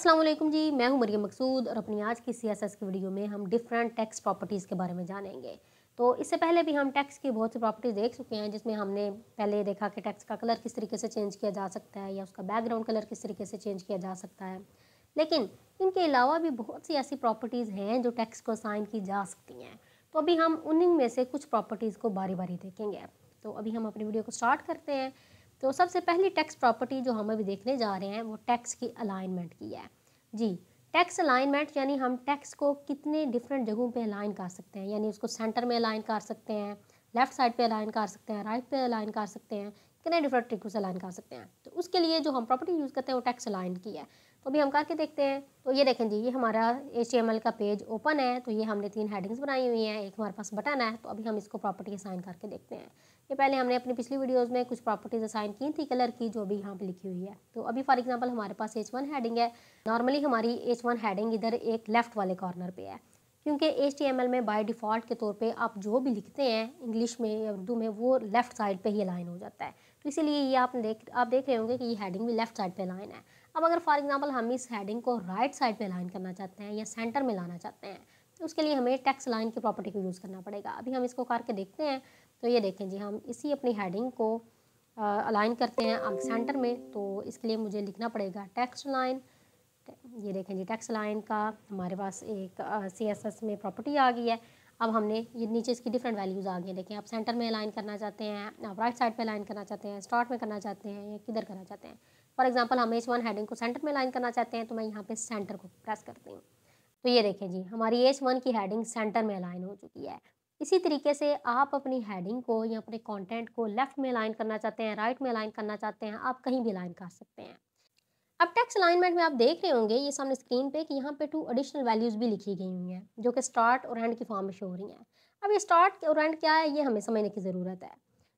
असलम जी मैं हूं मरियम मकसूद और अपनी आज की सीएसएस की वीडियो में हम डिफरेंट टैक्स प्रॉपर्टीज़ के बारे में जानेंगे तो इससे पहले भी हम टैक्स की बहुत सी प्रॉपर्टीज़ देख चुके हैं जिसमें हमने पहले देखा कि टैक्स का कलर किस तरीके से चेंज किया जा सकता है या उसका बैकग्राउंड कलर किस तरीके से चेंज किया जा सकता है लेकिन इनके अलावा भी बहुत सी ऐसी प्रॉपर्टीज़ हैं जो टैक्स को साइन की जा सकती हैं तो अभी हम उन्हीं में से कुछ प्रॉपर्टीज़ को बारी बारी देखेंगे तो अभी हम अपनी वीडियो को स्टार्ट करते हैं तो सबसे पहली टैक्स प्रॉपर्टी जो हम अभी देखने जा रहे हैं वो टैक्स की अलाइनमेंट की है जी टैक्स अलाइनमेंट यानी हम टैक्स को कितने डिफरेंट जगहों पे अलाइन कर सकते हैं यानी उसको सेंटर में अलाइन कर सकते हैं लेफ्ट साइड पे अलाइन कर सकते हैं राइट पे अलाइन कर सकते हैं कितने डिफरेंट तरीकों से अलाइन कर सकते हैं तो उसके लिए जो हम प्रॉपर्टी यूज़ करते हैं वो टैक्स अलाइन की है तो अभी हम करके देखते हैं तो ये देखें जी ये हमारा एच का पेज ओपन है तो ये हमने तीन हेडिंग्स बनाई हुई हैं एक हमारे पास बटन है तो अभी हम इसको प्रॉपर्टी असाइन करके देखते हैं ये पहले हमने अपनी पिछली वीडियोस में कुछ प्रॉपर्टीज असाइन की थी कलर की जो भी यहाँ पर लिखी हुई है तो अभी फॉर एग्जांपल हमारे पास एच वन हैडिंग है नॉर्मली हमारी एच वन हैडिंग इधर एक लेफ्ट वाले कॉर्नर पे है क्योंकि एच टी एम एल में बाई डिफ़ॉल्ट के तौर पे आप जो भी लिखते हैं इंग्लिश में या उर्दू में वो लेफ्ट साइड पे ही अलाइन हो जाता है तो इसीलिए ये आप देख आप देख रहे होंगे कि ये हेडिंग भी लेफ्ट साइड पे अलाइन है अब अगर फॉर एग्जांपल हम इस हेडिंग को राइट साइड पे अलाइन करना चाहते हैं या सेंटर में लाना चाहते हैं तो उसके लिए हमें टैक्स लाइन की प्रॉपर्टी को यूज़ करना पड़ेगा अभी हम इसको करके देखते हैं तो ये देखें जी हम इसी अपनी हेडिंग को अलाइन करते हैं अब सेंटर में तो इसके लिए मुझे लिखना पड़ेगा टैक्स लाइन ये देखें जी टैक्स लाइन का हमारे पास एक सी एस एस में प्रॉपर्टी आ गई है अब हमने ये नीचे इसकी डिफरेंट वैल्यूज़ आ गई हैं देखें आप सेंटर में अलाइन करना चाहते हैं आप राइट साइड पे अलाइन करना चाहते हैं स्टार्ट में करना चाहते हैं या किधर करना चाहते हैं फॉर एग्जांपल हम इस वन हेडिंग को सेंटर में अलाइन करना चाहते हैं तो मैं यहाँ पे सेंटर को प्रेस करती हूँ तो ये देखें जी हमारी एच वन की हेडिंग सेंटर में अलाइन हो चुकी है इसी तरीके से आप अपनी हेडिंग को या अपने कंटेंट को लेफ़्ट में अलाइन करना चाहते हैं राइट में अलाइन करना चाहते हैं आप कहीं भी अलाइन कर सकते हैं अब टेक्स्ट अलाइनमेंट में आप देख रहे होंगे ये सामने स्क्रीन पे कि यहाँ पे टू एडिशनल वैल्यूज़ भी लिखी गई हुई हैं जो कि स्टार्ट और एंड की फॉर्म में शो हो रही हैं अब ये स्टार्ट और एंड क्या है ये हमें समझने की ज़रूरत है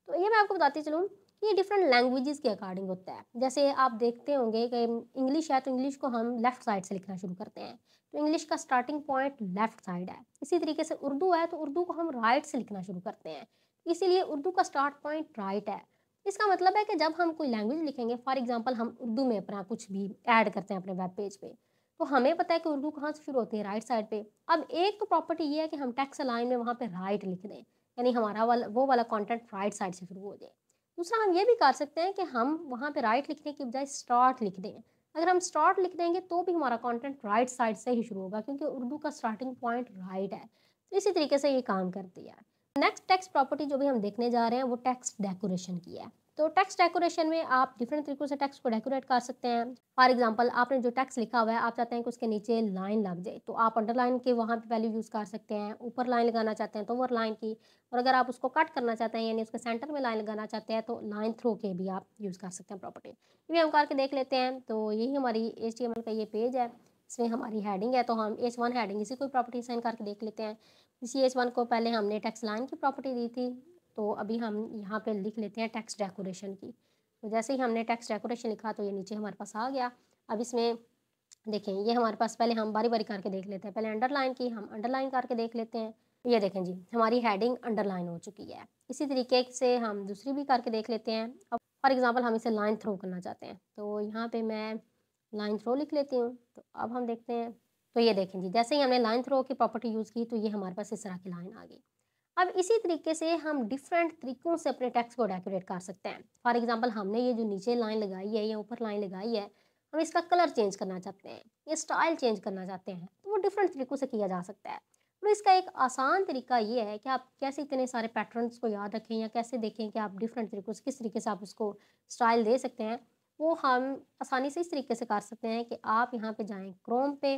तो ये मैं आपको बताती चलूँ ये डिफरेंट लैंग्वेजेस के अकॉर्डिंग होता है जैसे आप देखते होंगे कि इंग्लिश है तो इंग्लिश को हम लेफ़्ट साइड से लिखना शुरू करते हैं तो इंग्लिश का स्टार्टिंग पॉइंट लेफ़्ट साइड है इसी तरीके से उर्दू है तो उर्दू को हम राइट से लिखना शुरू करते हैं इसीलिए उर्दू का स्टार्ट पॉइंट राइट है इसका मतलब है कि जब हम कोई लैंग्वेज लिखेंगे फॉर एग्ज़ाम्पल हम उर्दू में अपना कुछ भी ऐड करते हैं अपने वेब पेज पे तो हमें पता है कि उर्दू कहाँ से शुरू होती है राइट साइड पे अब एक तो प्रॉपर्टी ये है कि हम टेक्स्ट लाइन में वहाँ पे राइट लिख दें यानी हमारा वाला वो वाला कंटेंट राइट साइड से शुरू हो जाए दूसरा हम ये भी कर सकते हैं कि हम वहाँ पे राइट लिखने की बजाय स्टार्ट लिख दें अगर हम स्टार्ट लिख देंगे तो भी हमारा कंटेंट राइट साइड से ही शुरू होगा क्योंकि उर्दू का स्टार्टिंग पॉइंट राइट है तो इसी तरीके से ये काम करती है नेक्स्ट टेक्स्ट प्रॉपर्टी जो भी हम देखने जा रहे हैं वो टेक्स्ट डेकोरेशन की है तो टेक्स्ट डेकोरेशन में आप डिफरेंट तरीकों से टेक्स्ट को डेकोरेट कर सकते हैं फॉर एग्जांपल आपने जो टेक्स्ट लिखा हुआ है आप चाहते हैं कि उसके नीचे लाइन लग जाए तो आप अंडरलाइन के वहाँ पे वैल्यू यूज़ कर सकते हैं ऊपर लाइन लगाना चाहते हैं तो ओवर लाइन की और अगर आप उसको कट करना चाहते हैं यानी उसके सेंटर में लाइन लगाना चाहते हैं तो लाइन थ्रो के भी आप यूज़ कर सकते हैं प्रॉपर्टी ये हम करके देख लेते हैं तो यही हमारी एच का ये पेज है इसमें हमारी हेडिंग है तो हम एच वन हेडिंग इसी कोई प्रॉपर्टी साइन करके देख लेते हैं इसी एच वन को पहले हमने टैक्स लाइन की प्रॉपर्टी दी थी तो अभी हम यहाँ पे लिख लेते हैं टैक्स डेकोरेशन की तो जैसे ही हमने टैक्स डेकोरेशन लिखा तो ये नीचे हमारे पास आ गया अब इसमें देखें ये हमारे पास पहले हम बारी बारी करके देख लेते हैं पहले अंडरलाइन की हम अंडरलाइन करके देख लेते हैं ये देखें जी हमारी हेडिंग अंडरलाइन हो चुकी है इसी तरीके से हम दूसरी भी करके देख लेते हैं अब फॉर एग्ज़ाम्पल हम इसे लाइन थ्रो करना चाहते हैं तो यहाँ पे मैं लाइन थ्रो लिख लेती हूँ तो अब हम देखते हैं तो ये देखें जी जैसे ही हमने लाइन थ्रो की प्रॉपर्टी यूज़ की तो ये हमारे पास इस तरह की लाइन आ गई अब इसी तरीके से हम डिफरेंट तरीकों से अपने टेक्स्ट को डेकोरेट कर सकते हैं फॉर एग्जांपल हमने ये जो नीचे लाइन लगाई है या ऊपर लाइन लगाई है हम इसका कलर चेंज करना चाहते हैं या स्टाइल चेंज करना चाहते हैं तो वो डिफरेंट तरीकों से किया जा सकता है तो इसका एक आसान तरीका ये है कि आप कैसे इतने सारे पैटर्नस को याद रखें या कैसे देखें कि आप डिफरेंट तरीकों से किस तरीके से आप उसको स्टाइल दे सकते हैं वो हम आसानी से इस तरीके से कर सकते हैं कि आप यहाँ पे जाएं क्रोम पे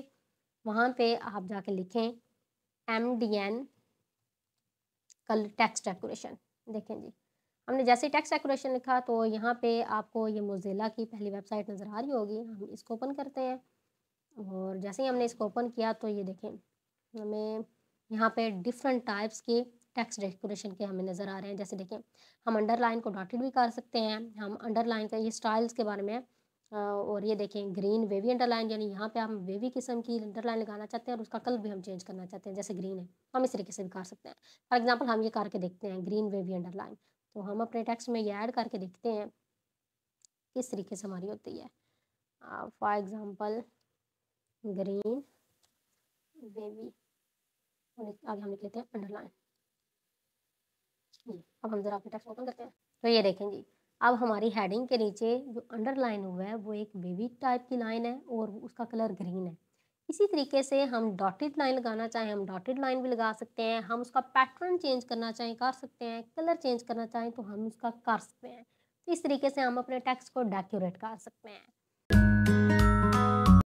वहाँ पे आप जाके लिखें एम डी एन कल टैक्स डेकोरेशन देखें जी हमने जैसे टैक्स डेकोरेशन लिखा तो यहाँ पे आपको ये मोजिला की पहली वेबसाइट नज़र आ रही होगी हम इसको ओपन करते हैं और जैसे ही हमने इसको ओपन किया तो ये देखें हमें यहाँ पे डिफरेंट टाइप्स के टैक्स डेकोरेशन के हमें नज़र आ रहे हैं जैसे देखें हम अंडरलाइन को डॉटेड भी कर सकते हैं हम अंडरलाइन का ये स्टाइल्स के बारे में और ये देखें ग्रीन वेवी अंडरलाइन यानी यहाँ पे हम वेवी किस्म की अंडरलाइन लगाना चाहते हैं और उसका कलर भी हम चेंज करना चाहते हैं जैसे ग्रीन है हम इस तरीके से भी कर सकते हैं फॉर एग्जाम्पल हम ये करके देखते हैं ग्रीन वेवी अंडरलाइन तो हम अपने टेक्स्ट में ये ऐड करके देखते हैं किस तरीके से हमारी होती है फॉर एग्ज़ाम्पल ग्रीन वेवी आगे हम लिख लेते हैं अंडरलाइन अब हम ज़रा अपने टेक्स्ट ओपन करते हैं तो ये देखें जी अब हमारी हेडिंग के नीचे जो अंडरलाइन हुआ है वो एक बेबी टाइप की लाइन है और उसका कलर ग्रीन है इसी तरीके से हम डॉटेड लाइन लगाना चाहें हम डॉटेड लाइन भी लगा सकते हैं हम उसका पैटर्न चेंज करना चाहें कर सकते हैं कलर चेंज करना चाहें तो हम उसका कर सकते हैं तो इस तरीके से हम अपने टेक्स्ट को डेकोरेट कर सकते हैं